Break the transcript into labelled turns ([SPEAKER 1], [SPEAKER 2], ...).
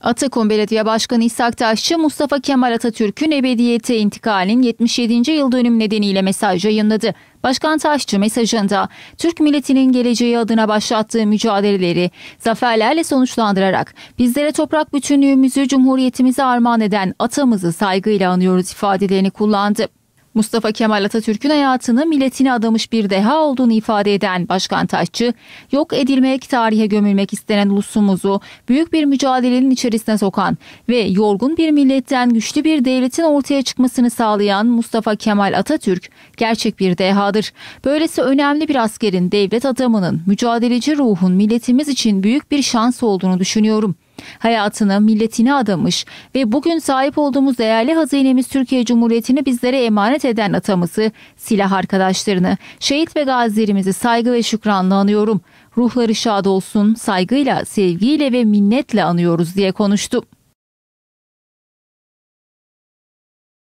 [SPEAKER 1] Atakum Belediye Başkanı İshak Taşçı, Mustafa Kemal Atatürk'ün ebediyete intikalin 77. yıl dönüm nedeniyle mesaj yayınladı. Başkan Taşçı mesajında Türk milletinin geleceği adına başlattığı mücadeleleri zaferlerle sonuçlandırarak bizlere toprak bütünlüğümüzü Cumhuriyetimizi armağan eden atamızı saygıyla anıyoruz ifadelerini kullandı. Mustafa Kemal Atatürk'ün hayatını milletine adamış bir deha olduğunu ifade eden Başkan Taşçı, yok edilmek, tarihe gömülmek istenen ulusumuzu büyük bir mücadelenin içerisine sokan ve yorgun bir milletten güçlü bir devletin ortaya çıkmasını sağlayan Mustafa Kemal Atatürk gerçek bir dehadır. Böylesi önemli bir askerin, devlet adamının, mücadeleci ruhun milletimiz için büyük bir şans olduğunu düşünüyorum.'' Hayatını milletine adamış ve bugün sahip olduğumuz değerli hazinemiz Türkiye Cumhuriyeti'ni bizlere emanet eden atamızı, silah arkadaşlarını, şehit ve gazilerimizi saygı ve şükranla anıyorum. Ruhları şad olsun, saygıyla, sevgiyle ve minnetle anıyoruz diye konuştu.